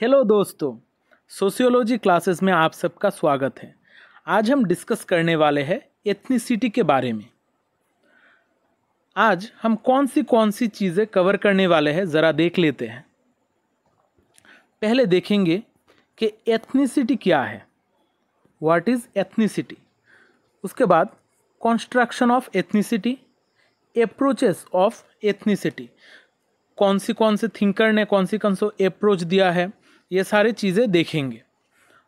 Hello दोस्तों sociology classes में आप सबका स्वागत है आज हम डिस्कस करने वाले हैं एथनीसिटी के बारे में आज हम कौन सी कौन सी चीज़ें कवर करने वाले हैं ज़रा देख लेते हैं पहले देखेंगे कि एथनीसिटी क्या है व्हाट इज़ एथनीसिटी उसके बाद construction of ethnicity approaches of ethnicity कौन सी कौन से थिंकर ने कौन सी कौन सो अप्रोच दिया है ये सारी चीज़ें देखेंगे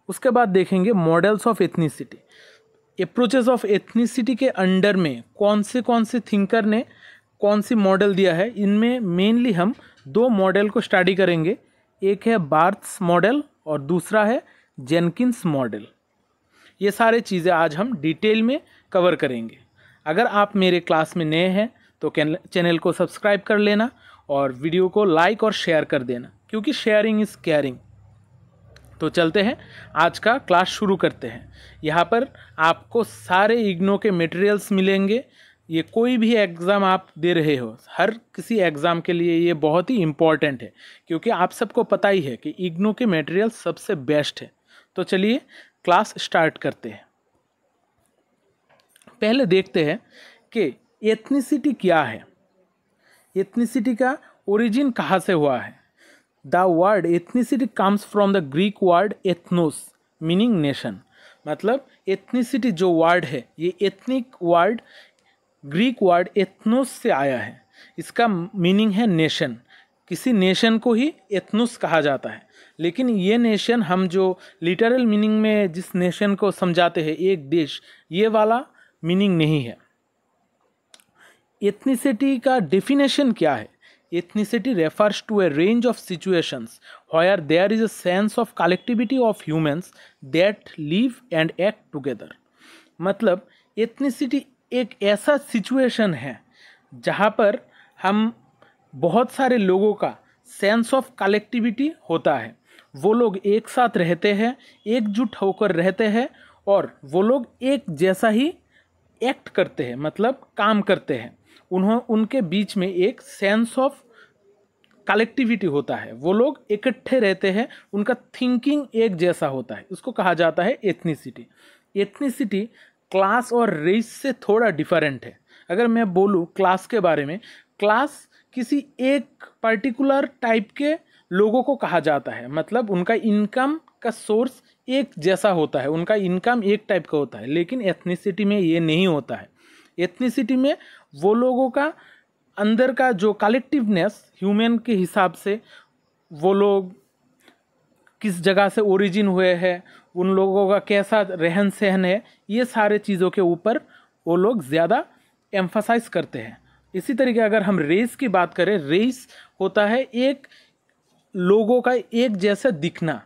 उसके बाद देखेंगे models of ethnicity approaches of ethnicity के अंडर में कौन से कौन से थिंकर ने कौन सी मॉडल दिया है इनमें मेनली हम दो मॉडल को स्टडी करेंगे एक है बार्थ्स मॉडल और दूसरा है जेनकिंस मॉडल ये सारे चीज़ें आज हम डिटेल में कवर करेंगे अगर आप मेरे क्लास में नए हैं तो चैनल को सब्सक्राइब कर लेना और वीडियो को लाइक और शेयर कर देना क्योंकि शेयरिंग इज़ केयरिंग तो चलते हैं आज का क्लास शुरू करते हैं यहाँ पर आपको सारे इग्नो के मटेरियल्स मिलेंगे ये कोई भी एग्ज़ाम आप दे रहे हो हर किसी एग्ज़ाम के लिए ये बहुत ही इम्पॉर्टेंट है क्योंकि आप सबको पता ही है कि इग्नो के मटेरियल सबसे बेस्ट है तो चलिए क्लास स्टार्ट करते हैं पहले देखते हैं कि एथनीसिटी क्या है एथनीसिटी का ओरिजिन कहाँ से हुआ है the word ethnicity comes from the Greek word ethnos meaning nation मतलब एथनीसिटी जो वर्ड है ये ethnic word Greek word ethnos से आया है इसका मीनिंग है नेशन किसी नेशन को ही एथनोस कहा जाता है लेकिन ये नेशन हम जो लिटरल मीनिंग में जिस नेशन को समझाते हैं एक देश ये वाला मीनिंग नहीं है एथनीसिटी का डेफिनेशन क्या है Ethnicity refers to a range of situations where there is a sense of collectivity of humans that live and act together. मतलब ethnicity एक ऐसा situation है जहाँ पर हम बहुत सारे लोगों का sense of collectivity होता है वो लोग एक साथ रहते हैं एकजुट होकर रहते हैं और वो लोग एक जैसा ही एक्ट करते हैं मतलब काम करते हैं उन्हों उनके बीच में एक सेंस ऑफ कलेक्टिविटी होता है वो लोग इकट्ठे रहते हैं उनका थिंकिंग एक जैसा होता है इसको कहा जाता है एथनीसिटी एथनीसिटी क्लास और रेस से थोड़ा डिफरेंट है अगर मैं बोलूँ क्लास के बारे में क्लास किसी एक पर्टिकुलर टाइप के लोगों को कहा जाता है मतलब उनका इनकम का सोर्स एक जैसा होता है उनका इनकम एक टाइप का होता है लेकिन एथनिसिटी में ये नहीं होता है एथनीसिटी में वो लोगों का अंदर का जो कलेक्टिवनेस ह्यूमन के हिसाब से वो लोग किस जगह से ओरिजिन हुए हैं उन लोगों का कैसा रहन सहन है ये सारे चीज़ों के ऊपर वो लोग ज़्यादा एम्फोसाइज करते हैं इसी तरीके अगर हम रेस की बात करें रेस होता है एक लोगों का एक जैसा दिखना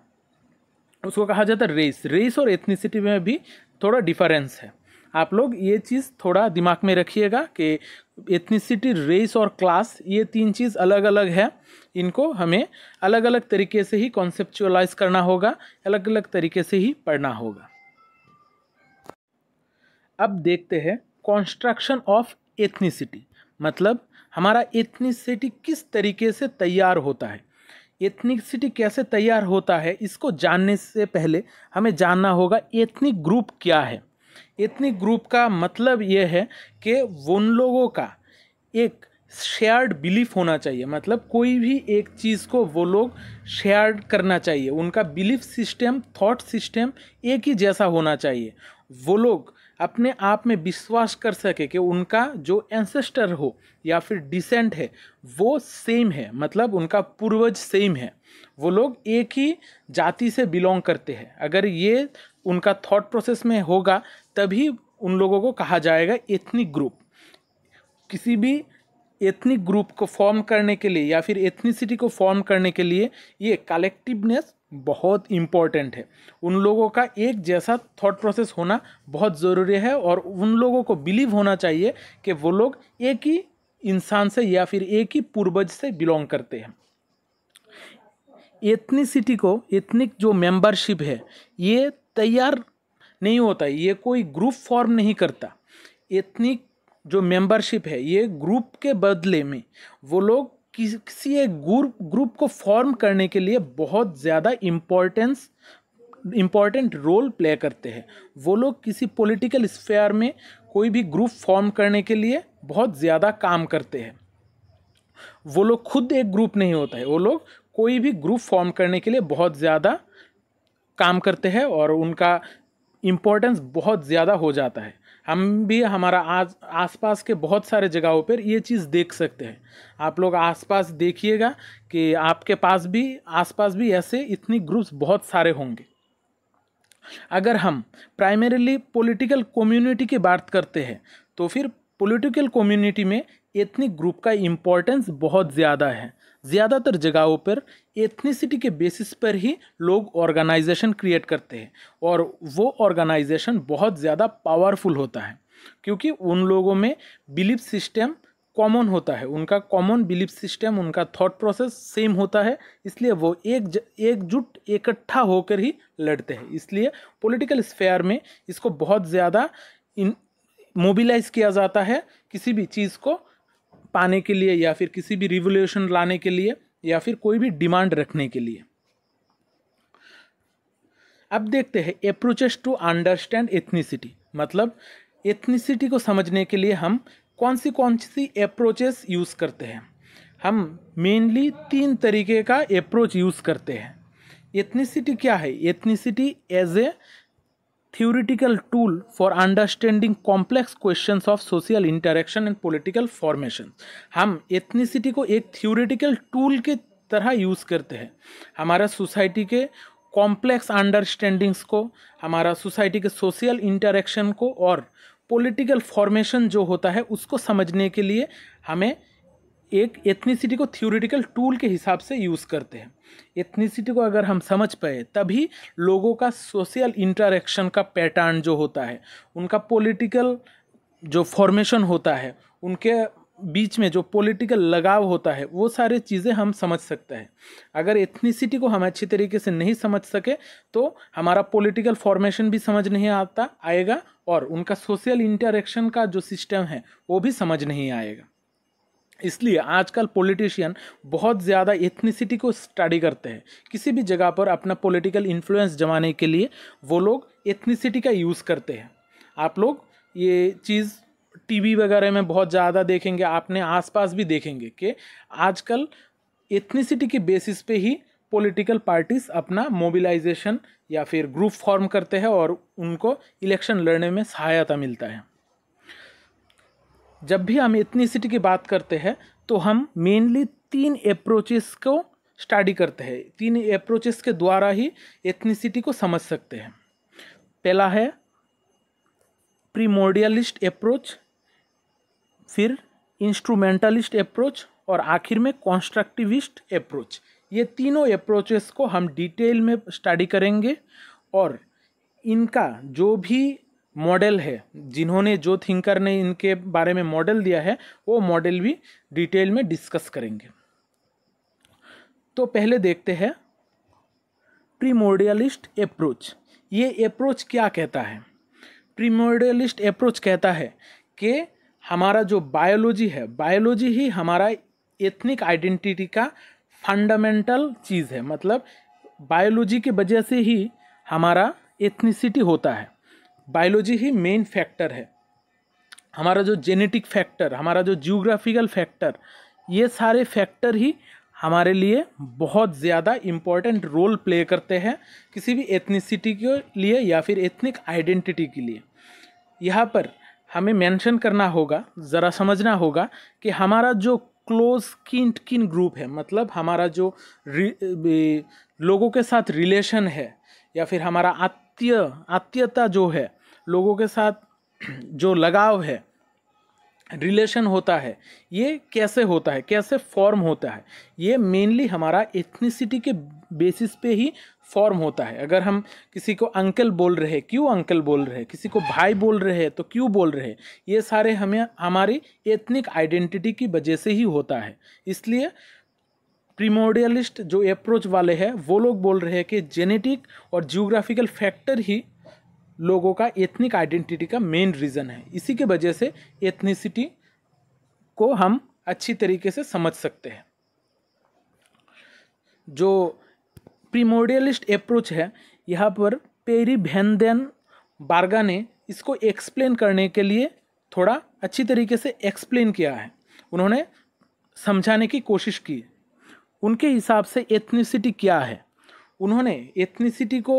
उसको कहा जाता है रेस रेस और एथनिसिटी में भी थोड़ा डिफरेंस है आप लोग ये चीज़ थोड़ा दिमाग में रखिएगा कि एथनिसिटी रेस और क्लास ये तीन चीज़ अलग अलग है इनको हमें अलग अलग तरीके से ही कॉन्सेप्चुअलाइज करना होगा अलग अलग तरीके से ही पढ़ना होगा अब देखते हैं कॉन्स्ट्रक्शन ऑफ एथनिसिटी मतलब हमारा एथनिसिटी किस तरीके से तैयार होता है एथनिकसिटी कैसे तैयार होता है इसको जानने से पहले हमें जानना होगा एथनिक ग्रुप क्या है एथनिक ग्रुप का मतलब यह है कि उन लोगों का एक शेयर्ड बिलीफ होना चाहिए मतलब कोई भी एक चीज़ को वो लोग शेयर्ड करना चाहिए उनका बिलीफ सिस्टम थॉट सिस्टम एक ही जैसा होना चाहिए वो लोग अपने आप में विश्वास कर सके कि उनका जो एंसेस्टर हो या फिर डिसेंट है वो सेम है मतलब उनका पूर्वज सेम है वो लोग एक ही जाति से बिलोंग करते हैं अगर ये उनका थॉट प्रोसेस में होगा तभी उन लोगों को कहा जाएगा एथनिक ग्रुप किसी भी एथनिक ग्रुप को फॉर्म करने के लिए या फिर एथनिसिटी को फॉर्म करने के लिए ये कलेक्टिवनेस बहुत इम्पॉर्टेंट है उन लोगों का एक जैसा थॉट प्रोसेस होना बहुत ज़रूरी है और उन लोगों को बिलीव होना चाहिए कि वो लोग एक ही इंसान से या फिर एक ही पूर्वज से बिलोंग करते हैं एथनिसिटी को एथनिक जो मेंबरशिप है ये तैयार नहीं होता ये कोई ग्रुप फॉर्म नहीं करता इतनी जो मेंबरशिप है ये ग्रुप के बदले में वो लोग किसी एक ग्रुप ग्रुप को फॉर्म करने के लिए बहुत ज़्यादा इम्पोर्टेंस इम्पॉर्टेंट रोल प्ले करते हैं वो लोग किसी पॉलिटिकल स्फेयर में कोई भी ग्रुप फॉर्म करने के लिए बहुत ज़्यादा काम करते हैं वो लोग खुद एक ग्रुप नहीं होता है वो लोग कोई भी ग्रुप फॉर्म करने के लिए बहुत ज़्यादा काम करते हैं और उनका इम्पोर्टेंस बहुत ज़्यादा हो जाता है हम भी हमारा आस आसपास के बहुत सारे जगहों पर ये चीज़ देख सकते हैं आप लोग आसपास देखिएगा कि आपके पास भी आसपास भी ऐसे इतनी ग्रुप्स बहुत सारे होंगे अगर हम प्राइमरीली पॉलिटिकल कम्युनिटी की बात करते हैं तो फिर पॉलिटिकल कम्युनिटी में एथनिक ग्रुप का इम्पोर्टेंस बहुत ज़्यादा है ज़्यादातर जगहों पर एथनीसिटी के बेसिस पर ही लोग ऑर्गेनाइजेशन क्रिएट करते हैं और वो ऑर्गेनाइजेशन बहुत ज़्यादा पावरफुल होता है क्योंकि उन लोगों में बिलीफ सिस्टम कॉमन होता है उनका कॉमन बिलीफ सिस्टम उनका थॉट प्रोसेस सेम होता है इसलिए वो एक एकजुट इकट्ठा होकर ही लड़ते हैं इसलिए पॉलिटिकल स्फेयर में इसको बहुत ज़्यादा इन मोबिलाइज किया जाता है किसी भी चीज़ को पाने के लिए या फिर किसी भी रिवोल्यूशन लाने के लिए या फिर कोई भी डिमांड रखने के लिए अब देखते हैं अप्रोचेस टू अंडरस्टैंड एथनीसिटी मतलब एथनीसिटी को समझने के लिए हम कौन सी कौन सी अप्रोचेस यूज़ करते हैं हम मेनली तीन तरीके का अप्रोच यूज़ करते हैं एथनीसिटी क्या है ethnicity as a theoretical tool for understanding complex questions of social interaction and political formation हम एथनिसिटी को एक theoretical tool के तरह यूज़ करते हैं हमारा सोसाइटी के कॉम्प्लेक्स अंडरस्टैंडिंग्स को हमारा सोसाइटी के सोशल इंटरेक्शन को और पॉलिटिकल फॉर्मेशन जो होता है उसको समझने के लिए हमें एक एथनीसिटी को थ्योरिटिकल टूल के हिसाब से यूज़ करते हैं एथनीसिटी को अगर हम समझ पाए तभी लोगों का सोशल इंटरेक्शन का पैटर्न जो होता है उनका पॉलिटिकल जो फॉर्मेशन होता है उनके बीच में जो पॉलिटिकल लगाव होता है वो सारे चीज़ें हम समझ सकते हैं अगर एथनीसिटी को हम अच्छी तरीके से नहीं समझ सके तो हमारा पॉलिटिकल फॉर्मेशन भी समझ नहीं आता आएगा और उनका सोशल इंटरेक्शन का जो सिस्टम है वो भी समझ नहीं आएगा इसलिए आजकल पॉलिटिशियन बहुत ज़्यादा एथनिसिटी को स्टडी करते हैं किसी भी जगह पर अपना पॉलिटिकल इन्फ्लुएंस जमाने के लिए वो लोग एथनिसिटी का यूज़ करते हैं आप लोग ये चीज़ टीवी वगैरह में बहुत ज़्यादा देखेंगे आपने आसपास भी देखेंगे कि आजकल एथनिसिटी के बेसिस पे ही पॉलिटिकल पार्टीज अपना मोबिलाइजेशन या फिर ग्रुप फॉर्म करते हैं और उनको इलेक्शन लड़ने में सहायता मिलता है जब भी हम एथनीसिटी की बात करते हैं तो हम मेनली तीन अप्रोचेस को स्टडी करते हैं तीन अप्रोचेस के द्वारा ही एथनीसिटी को समझ सकते हैं पहला है प्रीमोडियलिस्ट अप्रोच फिर इंस्ट्रूमेंटलिस्ट अप्रोच और आखिर में कॉन्स्ट्रक्टिविस्ट अप्रोच ये तीनों अप्रोचेस को हम डिटेल में स्टडी करेंगे और इनका जो भी मॉडल है जिन्होंने जो थिंकर ने इनके बारे में मॉडल दिया है वो मॉडल भी डिटेल में डिस्कस करेंगे तो पहले देखते हैं प्रीमोडियलिस्ट अप्रोच ये अप्रोच क्या कहता है प्रीमोडियलिस्ट अप्रोच कहता है कि हमारा जो बायोलॉजी है बायोलॉजी ही हमारा एथनिक आइडेंटिटी का फंडामेंटल चीज़ है मतलब बायोलॉजी के वजह से ही हमारा एथनिसिटी होता है बायोलॉजी ही मेन फैक्टर है हमारा जो जेनेटिक फैक्टर हमारा जो जियोग्राफिकल फैक्टर ये सारे फैक्टर ही हमारे लिए बहुत ज़्यादा इम्पॉर्टेंट रोल प्ले करते हैं किसी भी एथनिसिटी के लिए या फिर एथनिक आइडेंटिटी के लिए यहाँ पर हमें मेंशन करना होगा ज़रा समझना होगा कि हमारा जो क्लोज किन किन ग्रुप है मतलब हमारा जो लोगों के साथ रिलेशन है या फिर हमारा आत्म आत्य आत्यता जो है लोगों के साथ जो लगाव है रिलेशन होता है ये कैसे होता है कैसे फॉर्म होता है ये मेनली हमारा एथनिसिटी के बेसिस पे ही फॉर्म होता है अगर हम किसी को अंकल बोल रहे हैं क्यों अंकल बोल रहे हैं किसी को भाई बोल रहे हैं तो क्यों बोल रहे हैं ये सारे हमें हमारी एथनिक आइडेंटिटी की वजह से ही होता है इसलिए प्रीमोडियलिस्ट जो अप्रोच वाले हैं वो लोग बोल रहे हैं कि जेनेटिक और जियोग्राफिकल फैक्टर ही लोगों का एथनिक आइडेंटिटी का मेन रीज़न है इसी के वजह से एथनिसिटी को हम अच्छी तरीके से समझ सकते हैं जो प्रीमोडियलिस्ट अप्रोच है यहाँ पर पेरी भैनदेन बार्गा ने इसको एक्सप्लेन करने के लिए थोड़ा अच्छी तरीके से एक्सप्लेन किया है उन्होंने समझाने की कोशिश की उनके हिसाब से एथनिसिटी क्या है उन्होंने एथनिसिटी को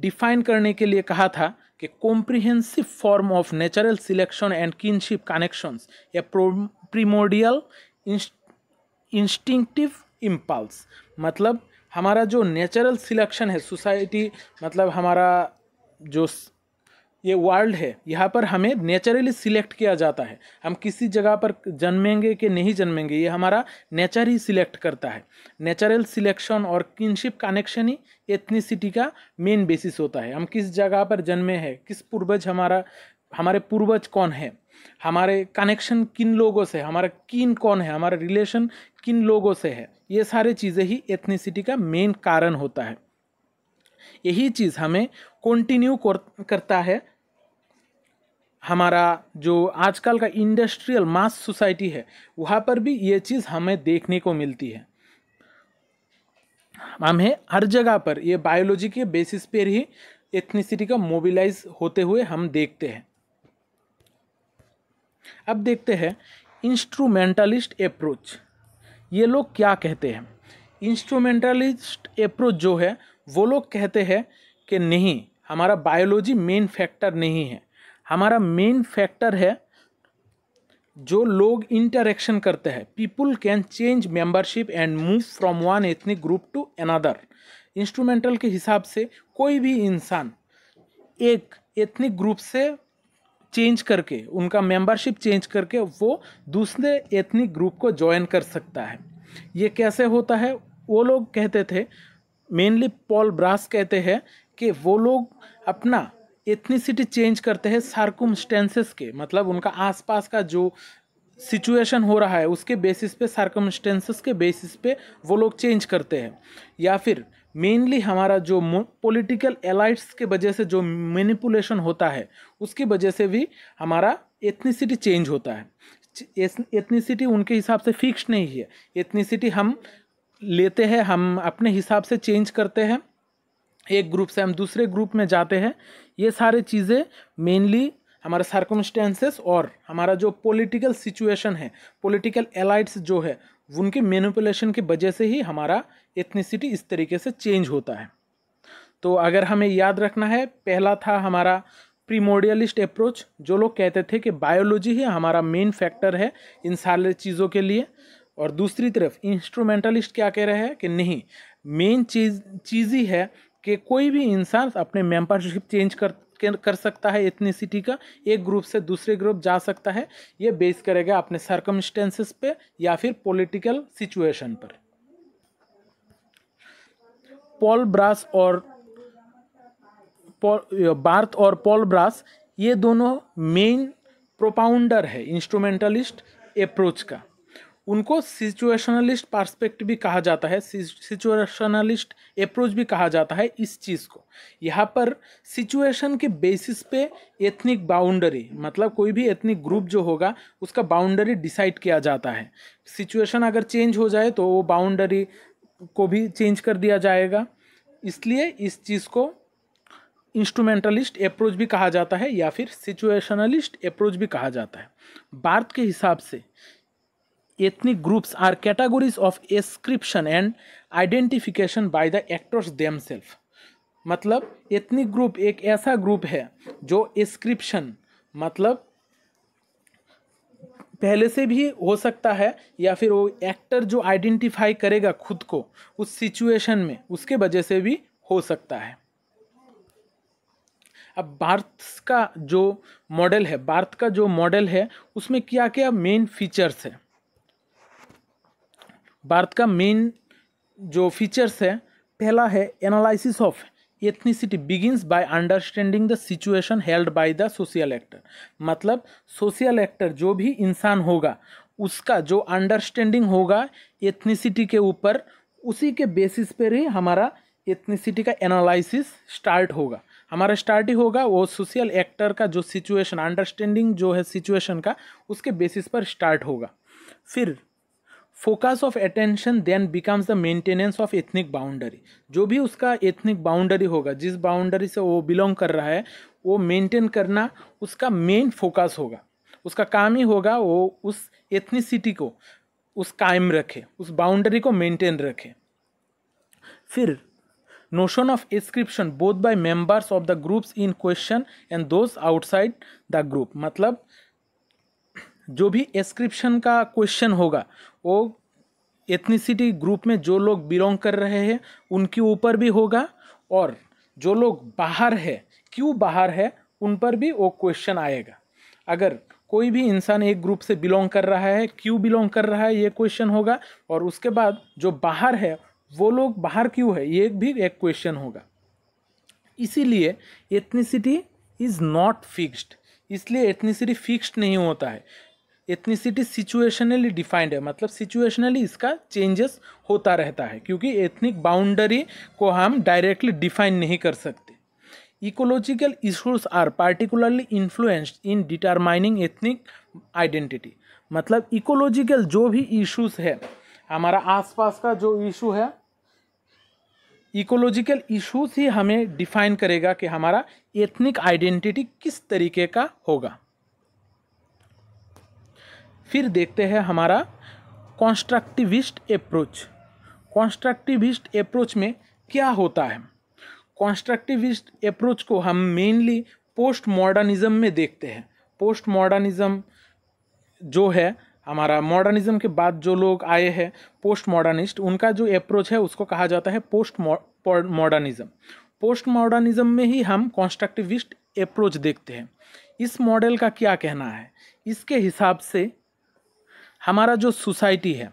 डिफाइन करने के लिए कहा था कि comprehensive form of natural selection and kinship connections या प्रीमोडियल इंस्टिंक्टिव इम्पल्स मतलब हमारा जो नेचुरल सिलेक्शन है सोसाइटी मतलब हमारा जो ये वर्ल्ड है यहाँ पर हमें नेचुरली सिलेक्ट किया जाता है हम किसी जगह पर जन्मेंगे कि नहीं जन्मेंगे ये हमारा नेचर ही सिलेक्ट करता है नेचुरल सिलेक्शन और किनशिप कनेक्शन ही एथनीसिटी का मेन बेसिस होता है हम किस जगह पर जन्मे हैं किस पूर्वज हमारा हमारे पूर्वज कौन है हमारे कनेक्शन किन लोगों से हमारा किन कौन है हमारा रिलेशन किन लोगों से है ये सारे चीज़ें ही एथनीसिटी का मेन कारण होता है यही चीज़ हमें कंटिन्यू करता है हमारा जो आजकल का इंडस्ट्रियल मास सोसाइटी है वहाँ पर भी ये चीज़ हमें देखने को मिलती है हमें हर जगह पर ये बायोलॉजी के बेसिस पर ही एथनिसिटी का मोबिलाइज होते हुए हम देखते हैं अब देखते हैं इंस्ट्रूमेंटलिस्ट अप्रोच ये लोग क्या कहते हैं इंस्ट्रूमेंटलिस्ट अप्रोच जो है वो लोग कहते हैं कि नहीं हमारा बायोलॉजी मेन फैक्टर नहीं है हमारा मेन फैक्टर है जो लोग इंटरेक्शन करते हैं people can change membership and move from one ethnic group to another instrumental के हिसाब से कोई भी इंसान एक एथनिक ग्रुप से चेंज करके उनका मेंबरशिप चेंज करके वो दूसरे एथनिक ग्रुप को ज्वाइन कर सकता है ये कैसे होता है वो लोग कहते थे मेनली पॉल ब्रास कहते हैं कि वो लोग अपना एथनीसिटी चेंज करते हैं सार्कुमस्टेंसेस के मतलब उनका आसपास का जो सिचुएशन हो रहा है उसके बेसिस पे सार्कमस्टेंसेस के बेसिस पे वो लोग चेंज करते हैं या फिर मेनली हमारा जो पॉलिटिकल एलाइट्स के वजह से जो मैनिपुलेशन होता है उसकी वजह से भी हमारा एथनीसिटी चेंज होता है एथनीसिटी उनके हिसाब से फिक्स नहीं है एथनीसिटी हम लेते हैं हम अपने हिसाब से चेंज करते हैं एक ग्रुप से हम दूसरे ग्रुप में जाते हैं ये सारे चीज़ें मेनली हमारा सर्कमस्टेंसेस और हमारा जो पॉलिटिकल सिचुएशन है पॉलिटिकल एलाइट्स जो है उनके मैनिपुलेशन की वजह से ही हमारा एथनिसिटी इस तरीके से चेंज होता है तो अगर हमें याद रखना है पहला था हमारा प्रीमोडियलिस्ट अप्रोच जो लोग कहते थे कि बायोलॉजी ही हमारा मेन फैक्टर है इन सारे चीज़ों के लिए और दूसरी तरफ इंस्ट्रूमेंटलिस्ट क्या कह रहे हैं कि नहीं मेन चीज़ चीज़ ही है कि कोई भी इंसान अपने मेंबरशिप चेंज कर कर सकता है इतनी सिटी का एक ग्रुप से दूसरे ग्रुप जा सकता है ये बेस करेगा अपने सर्कमस्टेंसेस पे या फिर पॉलिटिकल सिचुएशन पर पॉल ब्रास और बार्थ और पॉल ब्रास ये दोनों मेन प्रोपाउंडर है इंस्ट्रूमेंटलिस्ट अप्रोच का उनको सिचुएशनलिस्ट पर्सपेक्टिव भी कहा जाता है सिचुएशनलिस्ट अप्रोच भी कहा जाता है इस चीज़ को यहाँ पर सिचुएशन के बेसिस पे एथनिक बाउंड्री मतलब कोई भी एथनिक ग्रुप जो होगा उसका बाउंड्री डिसाइड किया जाता है सिचुएशन अगर चेंज हो जाए तो वो बाउंड्री को भी चेंज कर दिया जाएगा इसलिए इस चीज़ को इंस्ट्रूमेंटलिस्ट अप्रोच भी कहा जाता है या फिर सिचुएशनलिस्ट अप्रोच भी कहा जाता है बार्थ के हिसाब से ethnic groups are categories of ascription and identification by the actors themselves मतलब एथनिक ग्रुप एक ऐसा ग्रुप है जो एस्क्रिप्शन मतलब पहले से भी हो सकता है या फिर वो एक्टर जो आइडेंटिफाई करेगा खुद को उस सिचुएशन में उसके वजह से भी हो सकता है अब बार्थ का जो मॉडल है बार्थ का जो मॉडल है उसमें क्या क्या मेन फीचर्स है भारत का मेन जो फीचर्स है पहला है analysis of ethnicity begins by understanding the situation held by the social actor मतलब सोशल एक्टर जो भी इंसान होगा उसका जो अंडरस्टैंडिंग होगा एथनिसिटी के ऊपर उसी के बेसिस पर ही हमारा एथनिसिटी का एनालिसिस स्टार्ट होगा हमारा स्टार्ट ही होगा वो सोशल एक्टर का जो सिचुएशन अंडरस्टैंडिंग जो है सिचुएशन का उसके बेसिस पर स्टार्ट होगा फिर focus of attention then becomes the maintenance of ethnic boundary जो भी उसका एथनिक बाउंड्री होगा जिस बाउंड्री से वो बिलोंग कर रहा है वो मेंटेन करना उसका मेन फोकस होगा उसका काम ही होगा वो उस एथनिसिटी को उस कायम रखे उस बाउंड्री को मेंटेन रखे फिर notion of ascription both by members of the groups in question and those outside the group मतलब जो भी एस्क्रिप्शन का क्वेश्चन होगा वो एथनिसिटी ग्रुप में जो लोग बिलोंग कर रहे हैं उनके ऊपर भी होगा और जो लोग बाहर है क्यों बाहर है उन पर भी वो क्वेश्चन आएगा अगर कोई भी इंसान एक ग्रुप से बिलोंग कर रहा है क्यों बिलोंग कर रहा है ये क्वेश्चन होगा और उसके बाद जो बाहर है वो लोग बाहर क्यों है ये भी एक क्वेश्चन होगा इसीलिए एथनिसिटी इज़ नॉट फिक्स्ड इसलिए एथनिसिटी फिक्स्ड नहीं होता है एथनिसिटी सिचुएशनली डिफाइंड है मतलब सिचुएशनली इसका चेंजेस होता रहता है क्योंकि एथनिक बाउंड्री को हम डायरेक्टली डिफाइन नहीं कर सकते ecological issues are particularly influenced in determining ethnic identity मतलब इकोलॉजिकल जो भी इशूज़ है हमारा आसपास का जो इशू है इकोलॉजिकल इशूज ही हमें डिफाइन करेगा कि हमारा एथनिक आइडेंटिटी किस तरीके का होगा फिर देखते हैं हमारा कॉन्स्ट्रक्टिविस्ट अप्रोच कॉन्स्ट्रक्टिविस्ट अप्रोच में क्या होता है कॉन्स्ट्रक्टिविस्ट अप्रोच को हम मेनली पोस्ट मॉडर्निज़म में देखते हैं पोस्ट मॉडर्निज़म जो है हमारा मॉडर्निज़म के बाद जो लोग आए हैं पोस्ट मॉडर्निस्ट उनका जो अप्रोच है उसको कहा जाता है पोस्ट मॉडर्निज़म पोस्ट मॉडर्निज़म में ही हम कॉन्स्ट्रक्टिविस्ट अप्रोच देखते हैं इस मॉडल का क्या कहना है इसके हिसाब से हमारा जो सोसाइटी है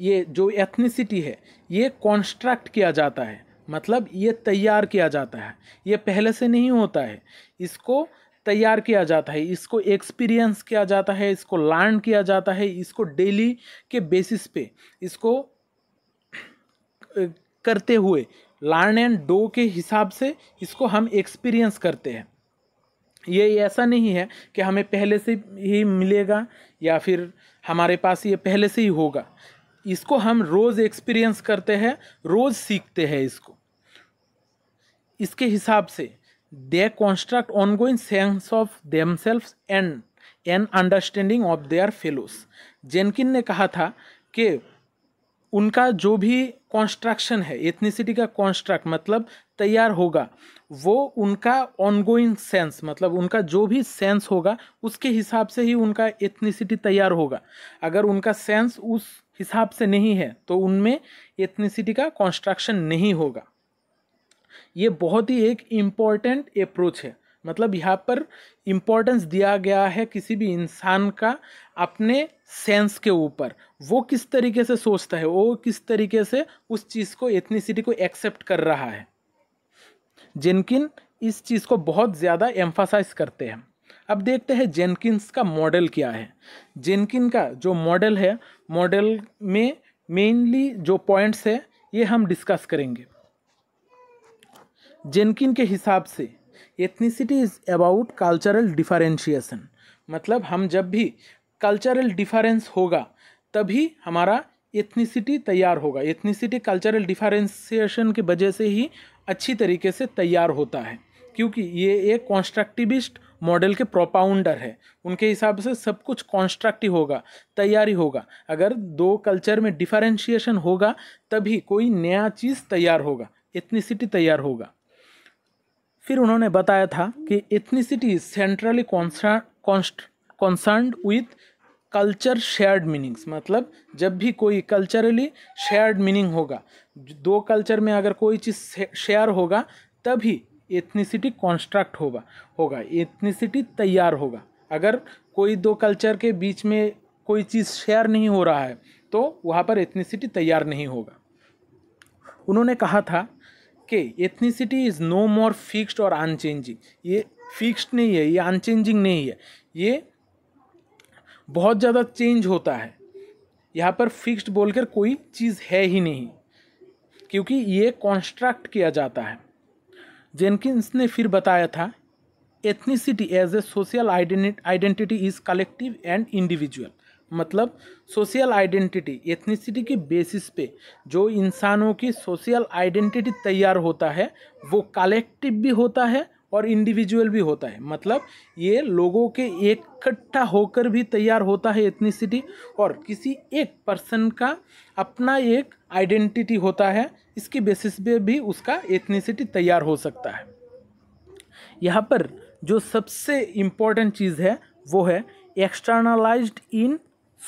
ये जो एथनिसिटी है ये कॉन्स्ट्रक्ट किया जाता है मतलब ये तैयार किया जाता है ये पहले से नहीं होता है इसको तैयार किया जाता है इसको एक्सपीरियंस किया जाता है इसको लर्न किया जाता है इसको डेली के बेसिस पे इसको करते हुए लर्न एंड डो के हिसाब से इसको हम एक्सपीरियंस करते हैं ये ऐसा नहीं है कि हमें पहले से ही मिलेगा या फिर हमारे पास ये पहले से ही होगा इसको हम रोज़ एक्सपीरियंस करते हैं रोज़ सीखते हैं इसको इसके हिसाब से they construct ongoing sense of themselves and an understanding of their fellows Jenkin ने कहा था कि उनका जो भी कॉन्स्ट्रक्शन है एथनिसिटी का कॉन्स्ट्रक्ट मतलब तैयार होगा वो उनका ऑनगोइंग सेंस मतलब उनका जो भी सेंस होगा उसके हिसाब से ही उनका एथनिसिटी तैयार होगा अगर उनका सेंस उस हिसाब से नहीं है तो उनमें एथनिसिटी का कॉन्स्ट्रक्शन नहीं होगा ये बहुत ही एक इम्पॉर्टेंट अप्रोच है मतलब यहाँ पर इम्पोर्टेंस दिया गया है किसी भी इंसान का अपने सेंस के ऊपर वो किस तरीके से सोचता है वो किस तरीके से उस चीज़ को एथनीसिटी को एक्सेप्ट कर रहा है जेनकिन इस चीज़ को बहुत ज़्यादा एम्फासाइज करते हैं अब देखते हैं जेनकिंस का मॉडल क्या है जेनकिन का जो मॉडल है मॉडल में मेनली जो पॉइंट्स है ये हम डिस्कस करेंगे जेनकिन के हिसाब से ethnicity is about cultural differentiation मतलब हम जब भी कल्चरल डिफरेंस होगा तभी हमारा एथनीसिटी तैयार होगा एथनीसिटी कल्चरल डिफरेंशिएशन की वजह से ही अच्छी तरीके से तैयार होता है क्योंकि ये एक कॉन्स्ट्रक्टिविस्ट मॉडल के प्रोपाउंडर है उनके हिसाब से सब कुछ कॉन्स्ट्रक्टिव होगा तैयारी होगा अगर दो कल्चर में डिफरेंशिएशन होगा तभी कोई नया चीज़ तैयार होगा एथनीसिटी तैयार होगा फिर उन्होंने बताया था कि ethnicity centrally concern with culture shared meanings मतलब जब भी कोई कल्चरली शेयर्ड मीनिंग होगा दो कल्चर में अगर कोई चीज़ शेयर होगा तभी एथनिसिटी कॉन्स्ट्रक्ट होगा होगा एथनिसिटी तैयार होगा अगर कोई दो कल्चर के बीच में कोई चीज़ शेयर नहीं हो रहा है तो वहाँ पर एथनिसिटी तैयार नहीं होगा उन्होंने कहा था के ethnicity is no more fixed और अनचेंजिंग ये फिक्स्ड नहीं है ये अनचेंजिंग नहीं है ये बहुत ज़्यादा चेंज होता है यहाँ पर फिक्स्ड बोलकर कोई चीज़ है ही नहीं क्योंकि ये कॉन्स्ट्रक्ट किया जाता है जेनकिंस ने फिर बताया था ethnicity as a social identity is collective and individual मतलब सोशल आइडेंटिटी एथनिसिटी के बेसिस पे जो इंसानों की सोशल आइडेंटिटी तैयार होता है वो कलेक्टिव भी होता है और इंडिविजुअल भी होता है मतलब ये लोगों के इकट्ठा होकर भी तैयार होता है एथनिसिटी और किसी एक पर्सन का अपना एक आइडेंटिटी होता है इसके बेसिस पे भी उसका एथनिसिटी तैयार हो सकता है यहाँ पर जो सबसे इम्पोर्टेंट चीज़ है वो है externalised in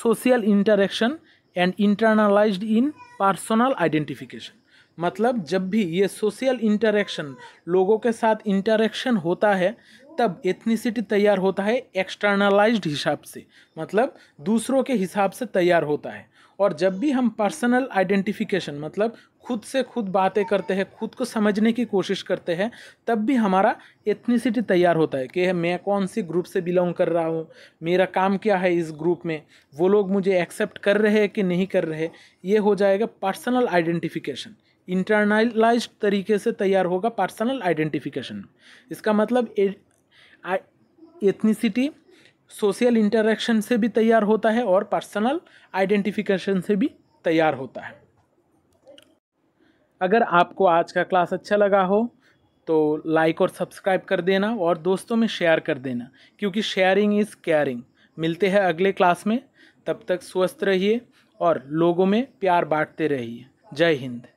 social interaction and internalised in personal identification मतलब जब भी ये सोशल इंटरेक्शन लोगों के साथ इंटरेक्शन होता है तब एथनीसिटी तैयार होता है एक्सटर्नलाइज्ड हिसाब से मतलब दूसरों के हिसाब से तैयार होता है और जब भी हम पर्सनल आइडेंटिफिकेशन मतलब खुद से खुद बातें करते हैं खुद को समझने की कोशिश करते हैं तब भी हमारा एथनीसिटी तैयार होता है कि मैं कौन सी ग्रुप से बिलोंग कर रहा हूँ मेरा काम क्या है इस ग्रुप में वो लोग मुझे एक्सेप्ट कर रहे हैं कि नहीं कर रहे ये हो जाएगा पर्सनल आइडेंटिफिकेशन इंटरनलाइज तरीके से तैयार होगा पर्सनल आइडेंटिफिकेशन इसका मतलब एथनीसिटी सोशल इंटरेक्शन से भी तैयार होता है और पर्सनल आइडेंटिफिकेशन से भी तैयार होता है अगर आपको आज का क्लास अच्छा लगा हो तो लाइक और सब्सक्राइब कर देना और दोस्तों में शेयर कर देना क्योंकि शेयरिंग इज़ केयरिंग मिलते हैं अगले क्लास में तब तक स्वस्थ रहिए और लोगों में प्यार बांटते रहिए जय हिंद